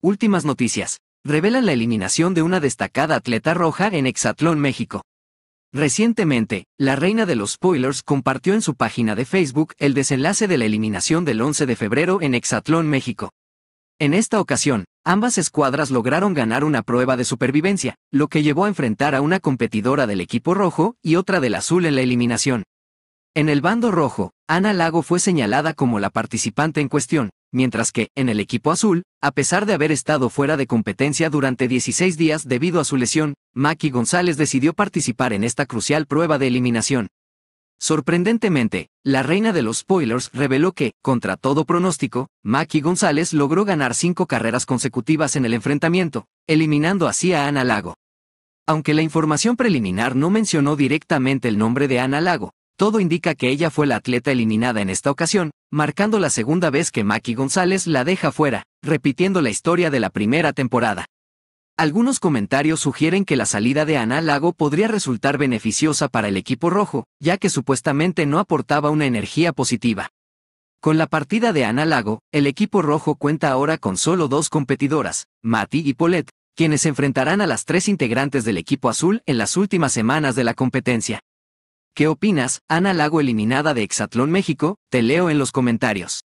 Últimas noticias. Revelan la eliminación de una destacada atleta roja en Hexatlón México. Recientemente, la reina de los spoilers compartió en su página de Facebook el desenlace de la eliminación del 11 de febrero en Hexatlón México. En esta ocasión, ambas escuadras lograron ganar una prueba de supervivencia, lo que llevó a enfrentar a una competidora del equipo rojo y otra del azul en la eliminación. En el bando rojo, Ana Lago fue señalada como la participante en cuestión, mientras que, en el equipo azul, a pesar de haber estado fuera de competencia durante 16 días debido a su lesión, Maki González decidió participar en esta crucial prueba de eliminación. Sorprendentemente, la reina de los spoilers reveló que, contra todo pronóstico, Maki González logró ganar cinco carreras consecutivas en el enfrentamiento, eliminando así a Ana Lago. Aunque la información preliminar no mencionó directamente el nombre de Ana Lago, todo indica que ella fue la atleta eliminada en esta ocasión, marcando la segunda vez que Maki González la deja fuera, repitiendo la historia de la primera temporada. Algunos comentarios sugieren que la salida de Ana Lago podría resultar beneficiosa para el equipo rojo, ya que supuestamente no aportaba una energía positiva. Con la partida de Ana Lago, el equipo rojo cuenta ahora con solo dos competidoras, Mati y Polet, quienes enfrentarán a las tres integrantes del equipo azul en las últimas semanas de la competencia. ¿Qué opinas, Ana Lago eliminada de Exatlón México? Te leo en los comentarios.